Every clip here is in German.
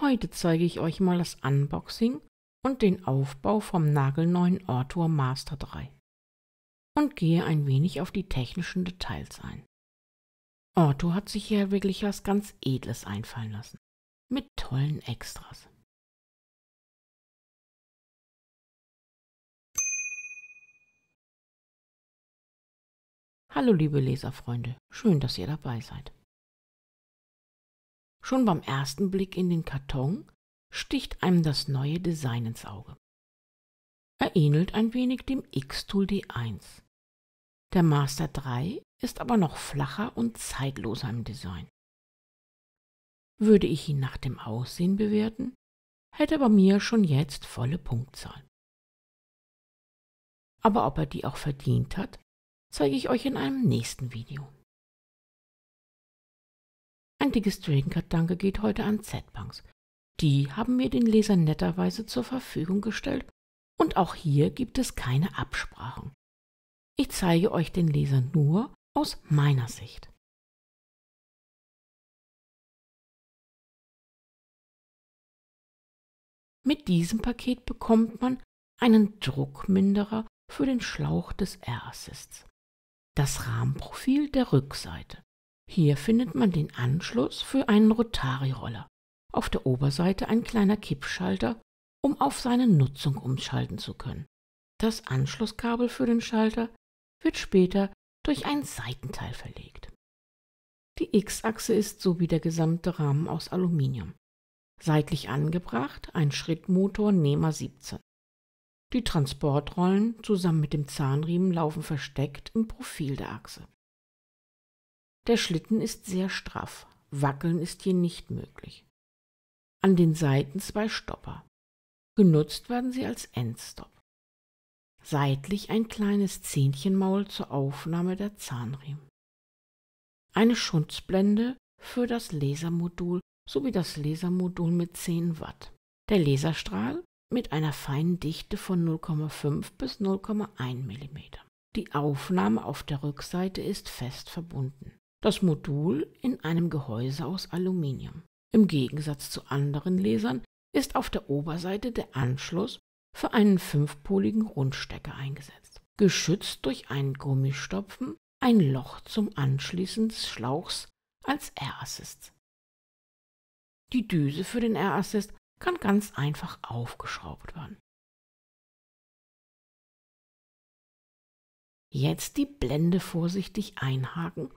Heute zeige ich euch mal das Unboxing und den Aufbau vom nagelneuen Ortur Master 3 und gehe ein wenig auf die technischen Details ein. Ortur hat sich hier wirklich was ganz Edles einfallen lassen, mit tollen Extras. Hallo liebe Leserfreunde, schön, dass ihr dabei seid. Schon beim ersten Blick in den Karton sticht einem das neue Design ins Auge. Er ähnelt ein wenig dem X-Tool D1. Der Master 3 ist aber noch flacher und zeitloser im Design. Würde ich ihn nach dem Aussehen bewerten, hätte er bei mir schon jetzt volle Punktzahl. Aber ob er die auch verdient hat, zeige ich euch in einem nächsten Video. Ein dickes card danke geht heute an Z-Banks. Die haben mir den Leser netterweise zur Verfügung gestellt und auch hier gibt es keine Absprachen. Ich zeige euch den Leser nur aus meiner Sicht. Mit diesem Paket bekommt man einen Druckminderer für den Schlauch des r Assists, das Rahmenprofil der Rückseite, hier findet man den Anschluss für einen Rotari-Roller. Auf der Oberseite ein kleiner Kippschalter, um auf seine Nutzung umschalten zu können. Das Anschlusskabel für den Schalter wird später durch ein Seitenteil verlegt. Die X-Achse ist sowie der gesamte Rahmen aus Aluminium. Seitlich angebracht ein Schrittmotor Nehmer 17. Die Transportrollen zusammen mit dem Zahnriemen laufen versteckt im Profil der Achse. Der Schlitten ist sehr straff, wackeln ist hier nicht möglich. An den Seiten zwei Stopper. Genutzt werden sie als Endstop. Seitlich ein kleines Zähnchenmaul zur Aufnahme der Zahnriemen. Eine Schutzblende für das Lasermodul sowie das Lasermodul mit 10 Watt. Der Laserstrahl mit einer feinen Dichte von 0,5 bis 0,1 mm. Die Aufnahme auf der Rückseite ist fest verbunden das Modul in einem Gehäuse aus Aluminium. Im Gegensatz zu anderen Lasern ist auf der Oberseite der Anschluss für einen fünfpoligen Rundstecker eingesetzt, geschützt durch einen Gummistopfen, ein Loch zum Anschließen des Schlauchs als R-Assist. Die Düse für den R-Assist kann ganz einfach aufgeschraubt werden. Jetzt die Blende vorsichtig einhaken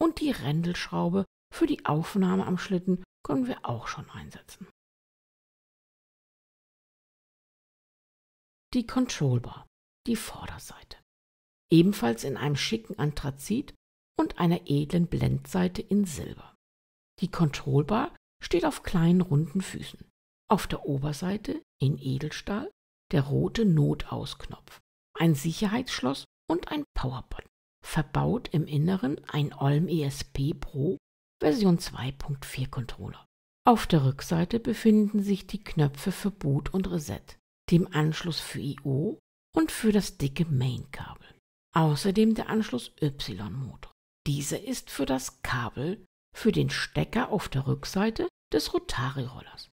und die Rändelschraube für die Aufnahme am Schlitten können wir auch schon einsetzen. Die Control Bar, die Vorderseite. Ebenfalls in einem schicken Anthrazit und einer edlen Blendseite in Silber. Die Control Bar steht auf kleinen runden Füßen. Auf der Oberseite in Edelstahl der rote Notausknopf, ein Sicherheitsschloss und ein Powerbutton verbaut im Inneren ein Olm ESP Pro Version 2.4 Controller. Auf der Rückseite befinden sich die Knöpfe für Boot und Reset, dem Anschluss für I.O. und für das dicke Main-Kabel. Außerdem der Anschluss Y-Motor. Dieser ist für das Kabel für den Stecker auf der Rückseite des Rotari-Rollers.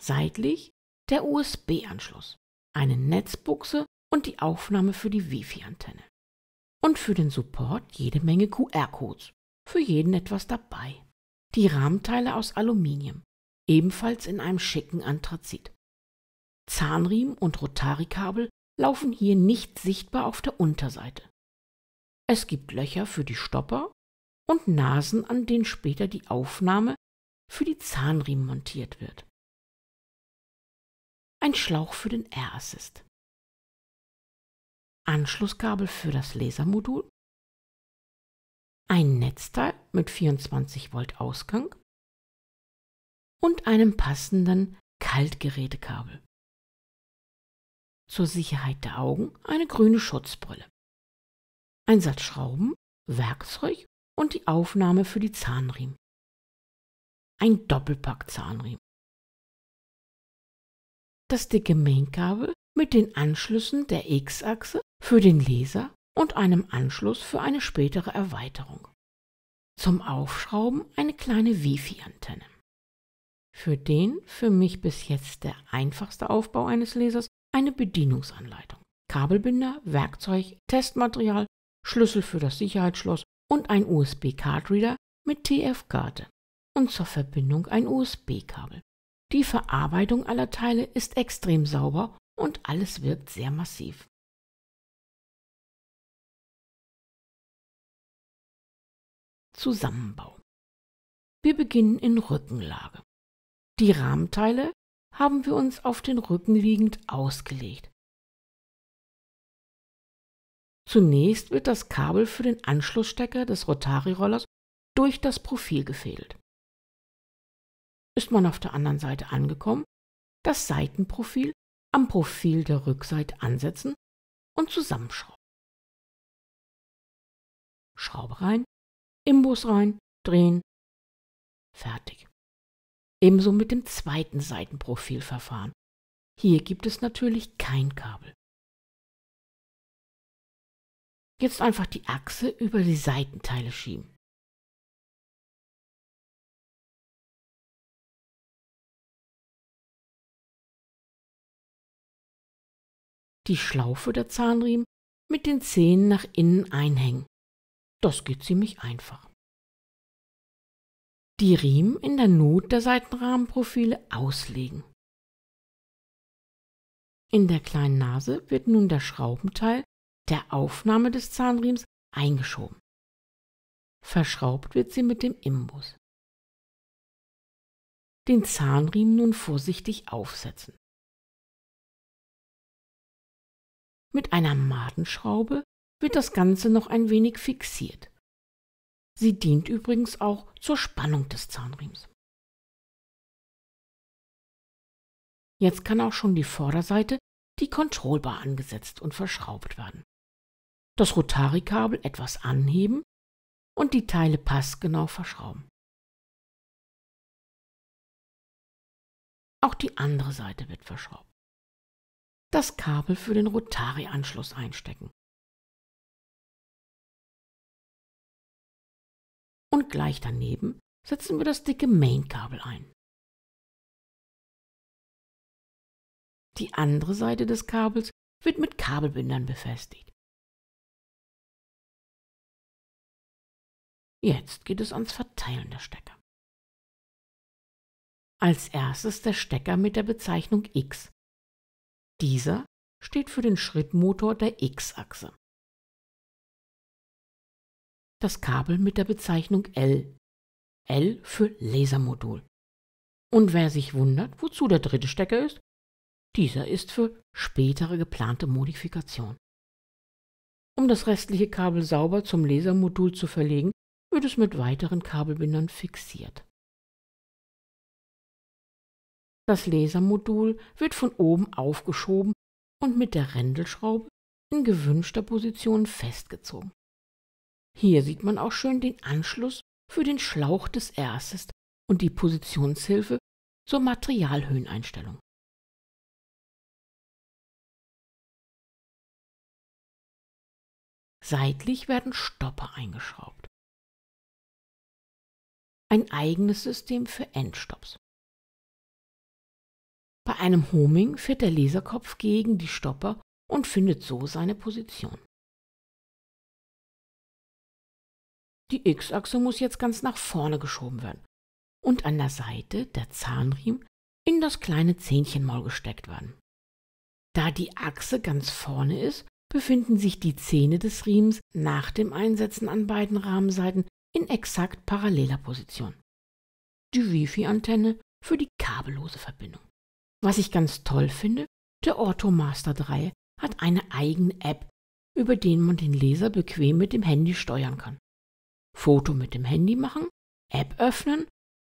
Seitlich der USB-Anschluss, eine Netzbuchse und die Aufnahme für die Wi-Fi-Antenne und für den Support jede Menge QR-Codes, für jeden etwas dabei. Die Rahmenteile aus Aluminium, ebenfalls in einem schicken Anthrazit. Zahnriemen und Rotarikabel laufen hier nicht sichtbar auf der Unterseite. Es gibt Löcher für die Stopper und Nasen, an denen später die Aufnahme für die Zahnriemen montiert wird. Ein Schlauch für den Air Assist. Anschlusskabel für das Lasermodul, ein Netzteil mit 24 Volt Ausgang und einem passenden Kaltgerätekabel. Zur Sicherheit der Augen eine grüne Schutzbrille. Ein Satz Schrauben, Werkzeug und die Aufnahme für die Zahnriemen. Ein Doppelpack Zahnriemen. Das dicke Mainkabel mit den Anschlüssen der X-Achse für den Laser und einem Anschluss für eine spätere Erweiterung. Zum Aufschrauben eine kleine Wifi-Antenne. Für den für mich bis jetzt der einfachste Aufbau eines Lasers eine Bedienungsanleitung. Kabelbinder, Werkzeug, Testmaterial, Schlüssel für das Sicherheitsschloss und ein usb cardreader mit TF-Karte und zur Verbindung ein USB-Kabel. Die Verarbeitung aller Teile ist extrem sauber und alles wirkt sehr massiv. Zusammenbau. Wir beginnen in Rückenlage. Die Rahmenteile haben wir uns auf den Rücken liegend ausgelegt. Zunächst wird das Kabel für den Anschlussstecker des Rotari-Rollers durch das Profil gefädelt. Ist man auf der anderen Seite angekommen, das Seitenprofil am Profil der Rückseite ansetzen und zusammenschrauben. Schraube rein, Imbus rein, drehen, fertig. Ebenso mit dem zweiten Seitenprofilverfahren. Hier gibt es natürlich kein Kabel. Jetzt einfach die Achse über die Seitenteile schieben. die Schlaufe der Zahnriemen mit den Zähnen nach innen einhängen. Das geht ziemlich einfach. Die Riemen in der Not der Seitenrahmenprofile auslegen. In der kleinen Nase wird nun der Schraubenteil der Aufnahme des Zahnriems eingeschoben. Verschraubt wird sie mit dem Imbus. Den Zahnriemen nun vorsichtig aufsetzen. Mit einer Madenschraube wird das Ganze noch ein wenig fixiert. Sie dient übrigens auch zur Spannung des Zahnriems. Jetzt kann auch schon die Vorderseite, die Kontrollbar, angesetzt und verschraubt werden. Das Rotarikabel etwas anheben und die Teile passgenau verschrauben. Auch die andere Seite wird verschraubt das Kabel für den Rotari-Anschluss einstecken. Und gleich daneben setzen wir das dicke Main-Kabel ein. Die andere Seite des Kabels wird mit Kabelbindern befestigt. Jetzt geht es ans Verteilen der Stecker. Als erstes der Stecker mit der Bezeichnung X, dieser steht für den Schrittmotor der X-Achse. Das Kabel mit der Bezeichnung L. L für Lasermodul. Und wer sich wundert, wozu der dritte Stecker ist, dieser ist für spätere geplante Modifikation. Um das restliche Kabel sauber zum Lasermodul zu verlegen, wird es mit weiteren Kabelbindern fixiert. Das Lasermodul wird von oben aufgeschoben und mit der Rändelschraube in gewünschter Position festgezogen. Hier sieht man auch schön den Anschluss für den Schlauch des Erstes und die Positionshilfe zur Materialhöheneinstellung. Seitlich werden Stopper eingeschraubt. Ein eigenes System für Endstops. Bei einem Homing fährt der Laserkopf gegen die Stopper und findet so seine Position. Die X-Achse muss jetzt ganz nach vorne geschoben werden und an der Seite der Zahnriemen in das kleine Zähnchenmaul gesteckt werden. Da die Achse ganz vorne ist, befinden sich die Zähne des Riemens nach dem Einsetzen an beiden Rahmenseiten in exakt paralleler Position. Die Wi-Fi-Antenne für die kabellose Verbindung. Was ich ganz toll finde, der Master 3 hat eine eigene App, über den man den Leser bequem mit dem Handy steuern kann. Foto mit dem Handy machen, App öffnen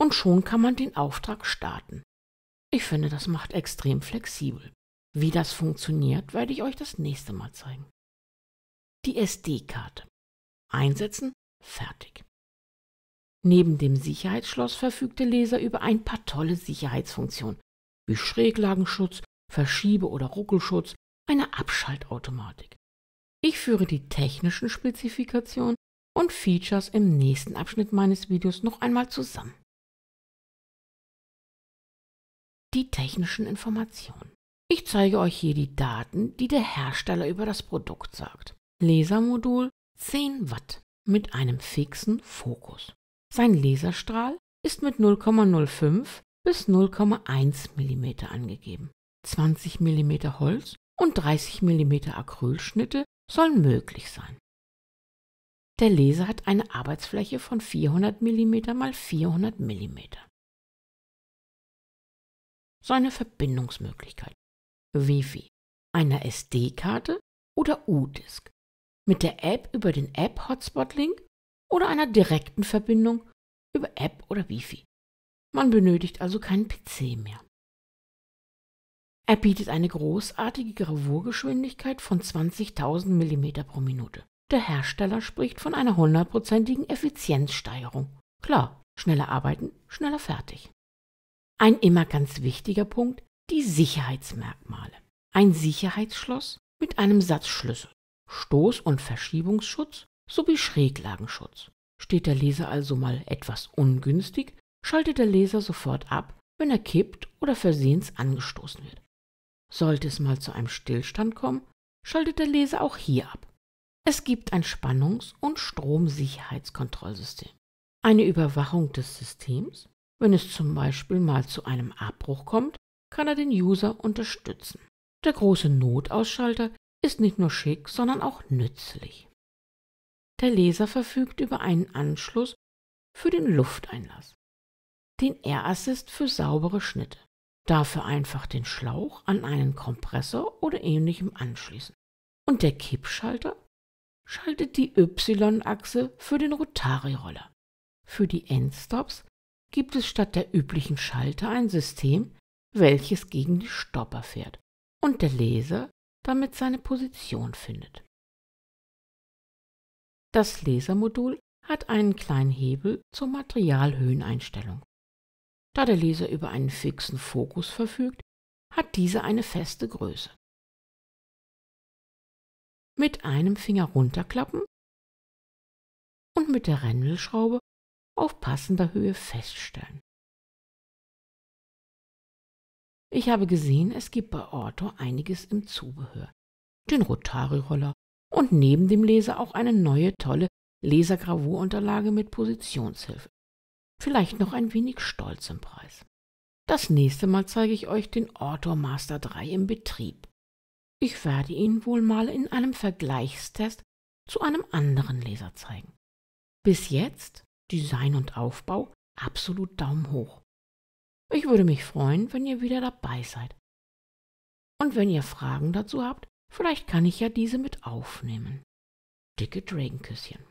und schon kann man den Auftrag starten. Ich finde, das macht extrem flexibel. Wie das funktioniert, werde ich euch das nächste Mal zeigen. Die SD-Karte. Einsetzen, fertig. Neben dem Sicherheitsschloss verfügt der Leser über ein paar tolle Sicherheitsfunktionen, wie Schräglagenschutz, Verschiebe- oder Ruckelschutz, eine Abschaltautomatik. Ich führe die technischen Spezifikationen und Features im nächsten Abschnitt meines Videos noch einmal zusammen. Die technischen Informationen. Ich zeige euch hier die Daten, die der Hersteller über das Produkt sagt. Lasermodul 10 Watt mit einem fixen Fokus. Sein Laserstrahl ist mit 0,05 bis 0,1 mm angegeben. 20 mm Holz und 30 mm Acrylschnitte sollen möglich sein. Der Laser hat eine Arbeitsfläche von 400 mm x 400 mm. Seine Verbindungsmöglichkeit. Wi-Fi, einer SD-Karte oder U-Disk. Mit der App über den App-Hotspot-Link oder einer direkten Verbindung über App oder Wi-Fi. Man benötigt also keinen PC mehr. Er bietet eine großartige Gravurgeschwindigkeit von 20.000 mm pro Minute. Der Hersteller spricht von einer hundertprozentigen Effizienzsteigerung. Klar, schneller arbeiten, schneller fertig. Ein immer ganz wichtiger Punkt, die Sicherheitsmerkmale. Ein Sicherheitsschloss mit einem Satzschlüssel, Stoß- und Verschiebungsschutz sowie Schräglagenschutz. Steht der Leser also mal etwas ungünstig, schaltet der Leser sofort ab, wenn er kippt oder versehens angestoßen wird. Sollte es mal zu einem Stillstand kommen, schaltet der Leser auch hier ab. Es gibt ein Spannungs- und Stromsicherheitskontrollsystem. Eine Überwachung des Systems, wenn es zum Beispiel mal zu einem Abbruch kommt, kann er den User unterstützen. Der große Notausschalter ist nicht nur schick, sondern auch nützlich. Der Leser verfügt über einen Anschluss für den Lufteinlass den R-Assist für saubere Schnitte. Dafür einfach den Schlauch an einen Kompressor oder ähnlichem anschließen. Und der Kippschalter schaltet die Y-Achse für den Rotari-Roller. Für die Endstops gibt es statt der üblichen Schalter ein System, welches gegen die Stopper fährt und der Laser damit seine Position findet. Das Lasermodul hat einen kleinen Hebel zur Materialhöheneinstellung. Da der Leser über einen fixen Fokus verfügt, hat dieser eine feste Größe. Mit einem Finger runterklappen und mit der Rändelschraube auf passender Höhe feststellen. Ich habe gesehen, es gibt bei Ortho einiges im Zubehör. Den Rotari-Roller und neben dem Leser auch eine neue tolle Lasergravurunterlage mit Positionshilfe vielleicht noch ein wenig Stolz im Preis. Das nächste Mal zeige ich euch den Ortor Master 3 im Betrieb. Ich werde ihn wohl mal in einem Vergleichstest zu einem anderen Laser zeigen. Bis jetzt Design und Aufbau absolut Daumen hoch. Ich würde mich freuen, wenn ihr wieder dabei seid. Und wenn ihr Fragen dazu habt, vielleicht kann ich ja diese mit aufnehmen. Dicke Dragonküsschen.